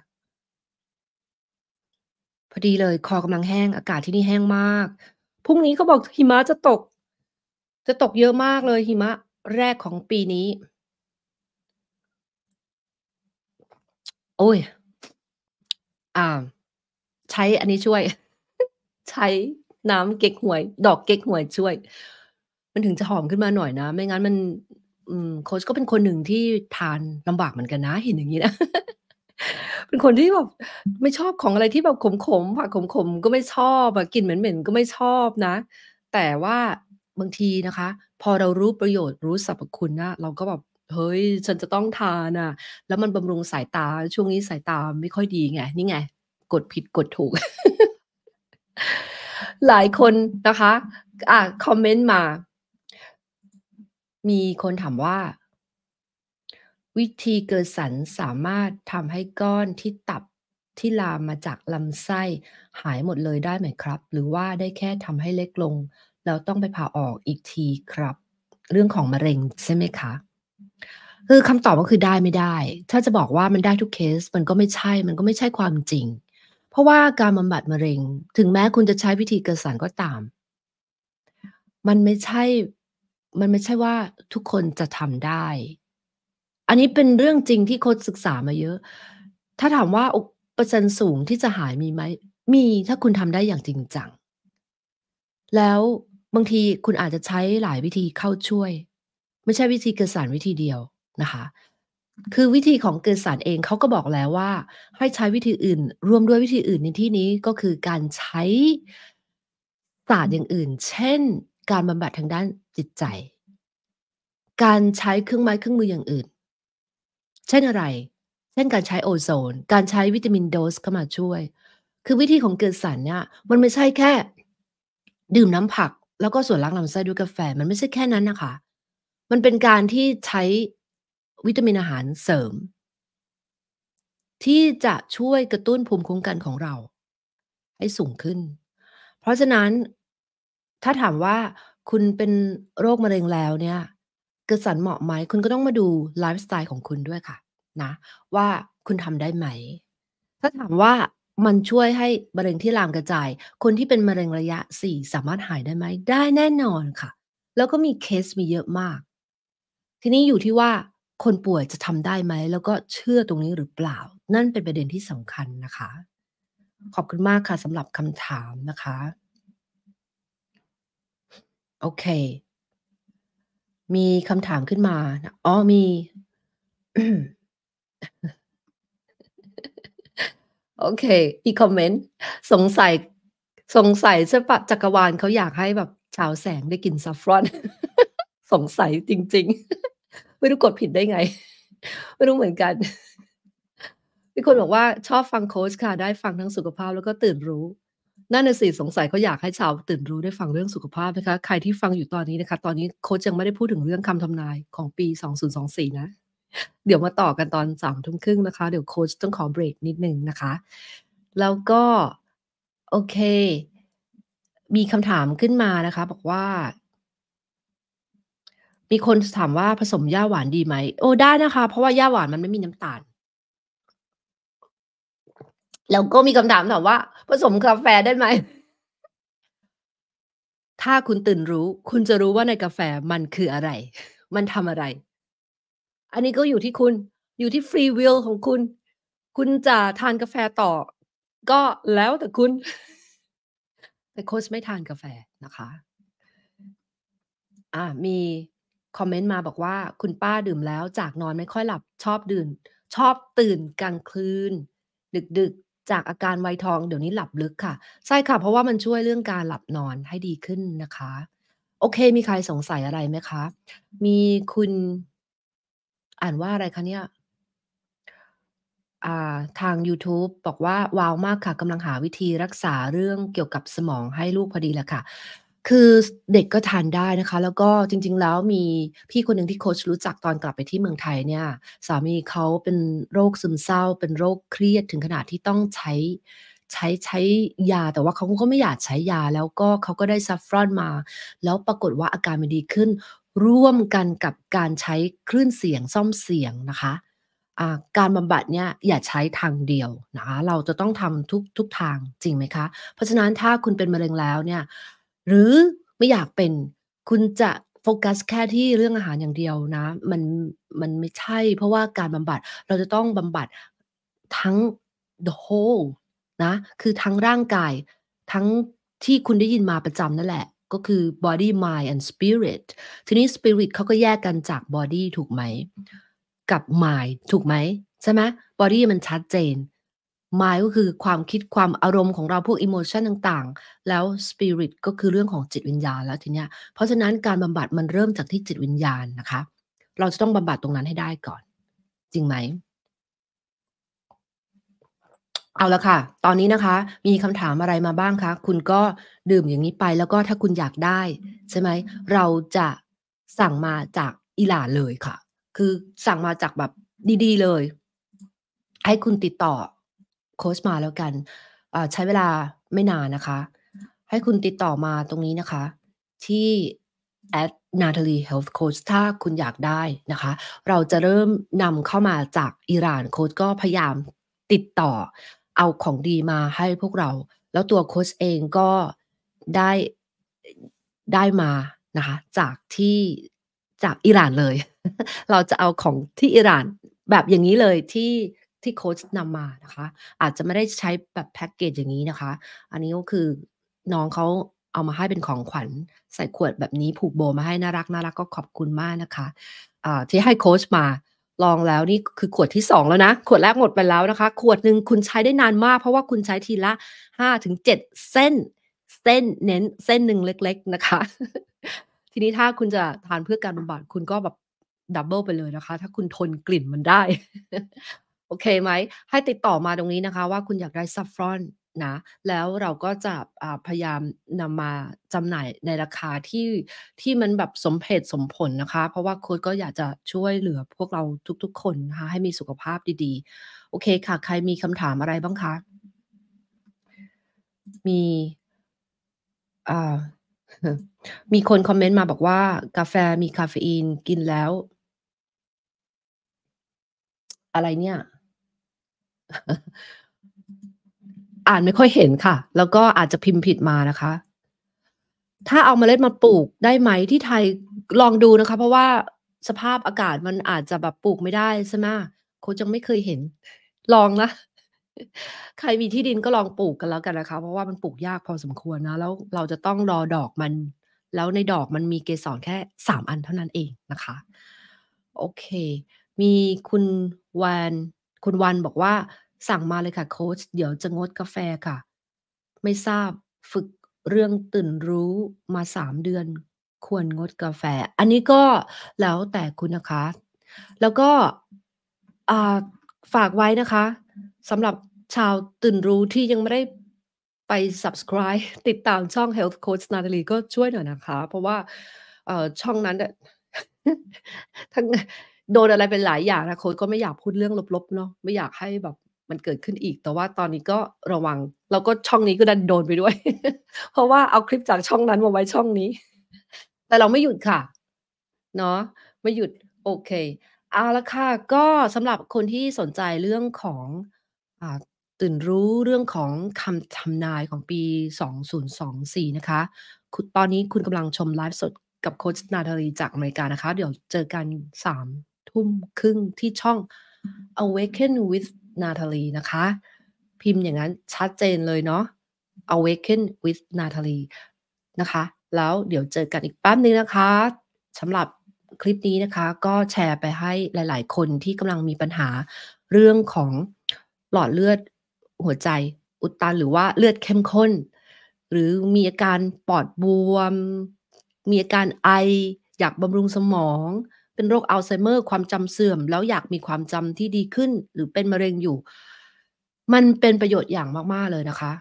พอดีเลยคอกำลังแห้ง อากาศที่นี่แห้งมาก พรุ่งนี้เขาบอกหิมะจะตก จะตกเยอะมากเลยหิมะแรกของปีนี้โอ้ย อ่า ใช้อันนี้ช่วย ใช้น้ำเก๊กหวย ดอกเก๊กหวยช่วย มันถึงจะหอมขึ้นมาหน่อยนะไม่งั้นมัน อืมโค้ชก็เป็นคนหนึ่งที่ทานลำบากเหมือนกันนะเห็นอย่างนี้นะ เป็นคนที่แบบไม่ชอบของอะไรที่แบบขมขมผักขมขมก็ไม่ชอบอะกลิ่นเหม็นก็ไม่ชอบนะ แต่ว่าบางทีนะคะ พอเรารู้ประโยชน์รู้สรรพคุณนะเราก็แบบเฮ้ย ฉันจะต้องทานอ่ะ แล้วมันบำรุงสายตาช่วงนี้สายตาไม่ค่อยดีไง นี่ไง กดผิดกดถูก หลายคนนะคะ อ่ะ คอมเมนต์มา มีคนถามว่า วิธีเกิดสันสามารถทำให้ก้อนที่ตับที่ลามมาจากลำไส้หายหมดเลยได้ไหมครับ หรือว่าได้แค่ทำให้เล็กลงแล้วต้องไปผ่าออกอีกทีครับ เรื่องของมะเร็งใช่ไหมคะคือคำตอบก็คือได้ไม่ได้ ถ้าจะบอกว่ามันได้ทุกเคส มันก็ไม่ใช่มันก็ไม่ใช่ความจริง เพราะว่าการบำบัดมะเร็ง ถึงแม้คุณจะใช้วิธีกระสานก็ตาม มันไม่ใช่มันไม่ใช่ว่าทุกคนจะทำได้ อันนี้เป็นเรื่องจริงที่โค้ศึกษามาเยอะ ถ้าถามว่าเปอร์เซ็นต์สูงที่จะหายมีไหมมีถ้าคุณทำได้อย่างจริงจังแล้วบางทีคุณอาจจะใช้หลายวิธีเข้าช่วย ไม่ใช่วิธีกระสานวิธีเดียวนะคะ คือวิธีของเกิดสารเองเขาก็บอกแล้วว่า ให้ใช้วิธีอื่นรวมด้วยวิธีอื่นในที่นี้ก็คือการใช้ศาสตร์อย่างอื่น เช่นการบำบัดทางด้านจิตใจ การใช้เครื่องไม้เครื่องมืออย่างอื่น เช่นอะไร เช่นการใช้โอโซน การใช้วิตามินโดสเข้ามาช่วย คือวิธีของเกิดสารเนี่ยมันไม่ใช่แค่ ดื่มน้ำผักแล้วก็ส่วนล้างลำไส้ด้วยกาแฟมันไม่ใช่แค่นั้นนะคะมันเป็นการที่ใช้วิตามินอาหารเสริม ที่จะช่วยกระตุ้นภูมิคุ้มกันของเรา ให้สูงขึ้น เพราะฉะนั้น ถ้าถามว่าคุณเป็นโรคมะเร็งแล้วเนี่ยกระสันเหมาะไหมคุณก็ต้องมาดูไลฟ์สไตล์ของคุณด้วยค่ะนะว่าคุณทำได้ไหม ถ้าถามว่ามันช่วยให้มะเร็งที่ลามกระจาย คนที่เป็นมะเร็งระยะ4สามารถหายได้ไหม ได้แน่นอนค่ะ แล้วก็มีเคสมีเยอะมาก ทีนี้อยู่ที่ว่าคนป่วยจะทำได้ไหม แล้วก็เชื่อตรงนี้หรือเปล่า นั่นเป็นประเด็นที่สำคัญนะคะ ขอบคุณมากค่ะสำหรับคำถามนะคะ โอเค มีคำถามขึ้นมาอ๋อมี โอเคอีคอมเมนต์สงสัย สงสัยใ้่ปะจักรวาลเขาอยากให้แบบชาวแสงได้กินซัฟฟรอน สงสัยจริง ๆไม่รู้กดผิดได้ไง ไม่รู้เหมือนกันมีคนบอกว่าชอบฟังโค้ชค่ะ ได้ฟังทั้งสุขภาพแล้วก็ตื่นรู้ นั่นน่ะสิสงสัยเขาอยากให้ชาวตื่นรู้ได้ฟังเรื่องสุขภาพนะคะ ใครที่ฟังอยู่ตอนนี้นะคะ ตอนนี้โค้ชยังไม่ได้พูดถึงเรื่องคำทำนาย ของปี 2024 นะ เดี๋ยวมาต่อกันตอนสามทุ่มครึ่งนะคะเดี๋ยวโค้ชต้องขอเบรกนิดนึงนะคะ แล้วก็ โอเค มีคำถามขึ้นมานะคะ บอกว่ามีคนถามว่าผสมหญ้าหวานดีไหม โอ้ได้นะคะ เพราะว่าหญ้าหวานมันไม่มีน้ำตาลแล้วก็มีคำถามถามว่า ผสมกาแฟได้ไหมถ้าคุณตื่นรู้ คุณจะรู้ว่าในกาแฟมันคืออะไร มันทำอะไร อันนี้ก็อยู่ที่คุณ อยู่ที่ฟรีวิลของคุณ คุณจะทานกาแฟต่อ ก็แล้วแต่คุณ แต่โค้ชไม่ทานกาแฟนะคะ อ่ามีคอมเมนต์มาบอกว่าคุณป้าดื่มแล้วจากนอนไม่ค่อยหลับ ชอบดื่มชอบตื่นกลางคืน ดึกๆ จากอาการไวทองเดี๋ยวนี้หลับลึกค่ะ ใช่ค่ะ เพราะว่ามันช่วยเรื่องการหลับนอนให้ดีขึ้นนะคะ โอเคมีใครสงสัยอะไรไหมคะ มีคุณอ่านว่าอะไรคะเนี่ยทาง YouTube บอกว่าว้าวมากค่ะกำลังหาวิธีรักษาเรื่องเกี่ยวกับสมองให้ลูกพอดีแหละค่ะคือเด็กก็ทานได้นะคะ แล้วก็จริง ๆ แล้วมีพี่คนหนึ่งที่โค้ชรู้จักตอนกลับไปที่เมืองไทยเนี่ยสามีเขาเป็นโรคซึมเศร้า เป็นโรคเครียดถึงขนาดที่ต้องใช้ ใช้ใช้ยาแต่ว่าเขาก็ไม่อยากใช้ยาแล้วก็เขาก็ได้ซัฟฟรอนมา แล้วปรากฏว่าอาการมันดีขึ้น ร่วมกันกับการใช้คลื่นเสียงซ่อมเสียงนะคะการบำบัดเนี่ยอย่าใช้ทางเดียวนะคะเราจะต้องทำทุกทุกทางจริงไหมคะ เพราะฉะนั้นถ้าคุณเป็นมะเร็งแล้วเนี่ยหรือไม่อยากเป็นคุณจะโฟกัสแค่ที่เรื่องอาหารอย่างเดียวนะ มันมันไม่ใช่ เพราะว่าการบำบัดเราจะต้องบำบัดทั้ง the whole นะ คือทั้งร่างกาย ทั้งที่คุณได้ยินมาประจำนั่นแหละ ก็คือ body mind and spirit ทีนี้ spirit เขาก็แยกกันจาก body ถูกไหมกับ mind ถูกไหมใช่ไหม body มันชัดเจนมายก็คือความคิดความอารมณ์ของเราพวกอิโมชันต่างๆ แล้วสปิริตก็คือเรื่องของจิตวิญญาณแล้ว ทีเนี้ย เพราะฉะนั้นการบำบัดมันเริ่มจากที่จิตวิญญาณนะคะ เราจะต้องบำบัดตรงนั้นให้ได้ก่อน จริงไหม เอาละค่ะ ตอนนี้นะคะมีคำถามอะไรมาบ้างคะ คุณก็ดื่มอย่างนี้ไป แล้วก็ถ้าคุณอยากได้ ใช่ไหมเราจะสั่งมาจากอิหร่านเลยค่ะ คือสั่งมาจากแบบดีๆ เลย ให้คุณติดต่อโค้ชมาแล้วกัน ใช้เวลาไม่นานนะคะ ให้คุณติดต่อมาตรงนี้นะคะที่ at Natalie Health Coach ถ้าคุณอยากได้นะคะ เราจะเริ่มนำเข้ามาจากอิหร่านโค้ชก็พยายามติดต่อเอาของดีมาให้พวกเรา แล้วตัวโค้ชเองก็ได้ได้มานะคะจากที่จากอิหร่านเลย เราจะเอาของที่อิหร่านแบบอย่างนี้เลยที่ที่โค้ชนำมานะคะ อาจจะไม่ได้ใช้แบบแพ็กเกจอย่างนี้นะคะ อันนี้ก็คือน้องเขาเอามาให้เป็นของขวัญ ใส่ขวดแบบนี้ผูกโบมาให้น่ารักน่ารักก็ขอบคุณมากนะคะะที่ให้โค้ชมาลองแล้วนี่คือขวดที่ 2 แล้วนะ ขวดแรกหมดไปแล้วนะคะ ขวดหนึ่งคุณใช้ได้นานมาก เพราะว่าคุณใช้ทีละ5ถึง7เส้น เส้นเน้นเส้นหนึ่งเล็กๆนะคะ ทีนี้ถ้าคุณจะทานเพื่อการบำบัดคุณก็แบบดับเบิลไปเลยนะคะ ถ้าคุณทนกลิ่นมันได้โอเคไหม ให้ติดต่อมาตรงนี้นะคะว่าคุณอยากได้ซัฟฟรอนนะ แล้วเราก็จะพยายามนำมาจำหน่ายในราคาที่ที่มันแบบสมเพตสมผลนะคะ เพราะว่าโค้ดก็อยากจะช่วยเหลือพวกเราทุกๆคนนะคะ ให้มีสุขภาพดีๆ โอเคค่ะ ใครมีคำถามอะไรบ้างคะ มีมีคนคอมเมนต์มาบอกว่ากาแฟมีคาเฟอีนกินแล้ว อะไรเนี่ยอ่านไม่ค่อยเห็นค่ะ แล้วก็อาจจะพิมพ์ผิดมานะคะ ถ้าเอาเมล็ดมาปลูกได้ไหมที่ไทยลองดูนะคะ เพราะว่าสภาพอากาศมันอาจจะแบบปลูกไม่ได้ใช่ไหมโคจังไม่เคยเห็น ลองนะ ใครมีที่ดินก็ลองปลูกกันแล้วกันนะคะ เพราะว่ามันปลูกยากพอสมควรนะ แล้วเราจะต้องรอดอกมัน แล้วในดอกมันมีเกสรแค่สามอันเท่านั้นเองนะคะ โอเค มีคุณวานคุณวันบอกว่าสั่งมาเลยค่ะ โค้ชเดี๋ยวจะงดกาแฟค่ะ ไม่ทราบฝึกเรื่องตื่นรู้มาสามเดือนควรงดกาแฟ อันนี้ก็แล้วแต่คุณนะคะ แล้วก็ฝากไว้นะคะสำหรับชาวตื่นรู้ที่ยังไม่ได้ไป subscribe ติดตามช่อง Health Coach Natalie ก็ช่วยหน่อยนะคะ เพราะว่าช่องนั้นทั้งโดนอะไรเป็นหลายอย่างนะ โค้ดก็ไม่อยากพูดเรื่องลบๆ เนาะไม่อยากให้แบบมันเกิดขึ้นอีก แต่ว่าตอนนี้ก็ระวังเราก็ช่องนี้ก็ดันโดนไปด้วย เพราะว่าเอาคลิปจากช่องนั้นมาไว้ช่องนี้ แต่เราไม่หยุดค่ะ เนาะไม่หยุด โอเคเอาละค่ะก็สำหรับคนที่สนใจเรื่องของอตื่นรู้เรื่องของคำทำนายของปี 2024นะคะตอนนี้คุณกำลังชมไลฟ์สดกับโค้ชนาธารีจากอเมริกานะคะ เดี๋ยวเจอกัน3ทุ่มครึ่งที่ช่อง Awaken with Natalie นะคะ พิมพ์อย่างนั้นชัดเจนเลยเนาะ Awaken with Natalie นะคะ แล้วเดี๋ยวเจอกันอีกแป๊บนึงนะคะ สำหรับคลิปนี้นะคะ ก็แชร์ไปให้หลายๆคนที่กำลังมีปัญหาเรื่องของหลอดเลือดหัวใจอุดตัน หรือว่าเลือดเข้มข้น หรือมีอาการปอดบวม มีอาการไออยากบำรุงสมองเป็นโรคอัลไซเมอร์ความจำเสื่อม แล้วอยากมีความจำที่ดีขึ้น หรือเป็นมะเร็งอยู่ มันเป็นประโยชน์อย่างมาก ๆ เลยนะคะ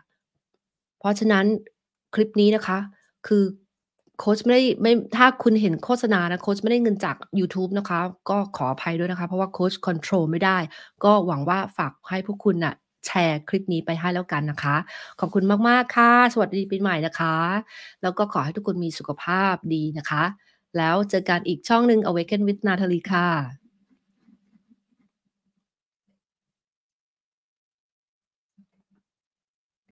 เพราะฉะนั้นคลิปนี้นะคะคือโค้ชไม่ได้ไม่ถ้าคุณเห็นโฆษณานะโค้ชไม่ได้เงินจาก YouTube นะคะ ก็ขออภัยด้วยนะคะ เพราะว่าโค้ชคอนโทรลไม่ได้ ก็หวังว่าฝากให้พวกคุณนะ่ะ แชร์คลิปนี้ไปให้แล้วกันนะคะ ขอบคุณมาก ๆ ค่ะสวัสดีปีใหม่นะคะ แล้วก็ขอให้ทุกคนมีสุขภาพดีนะคะแล้วเจอกันอีกช่องหนึ่ง Awaken with Natalie ค่ะ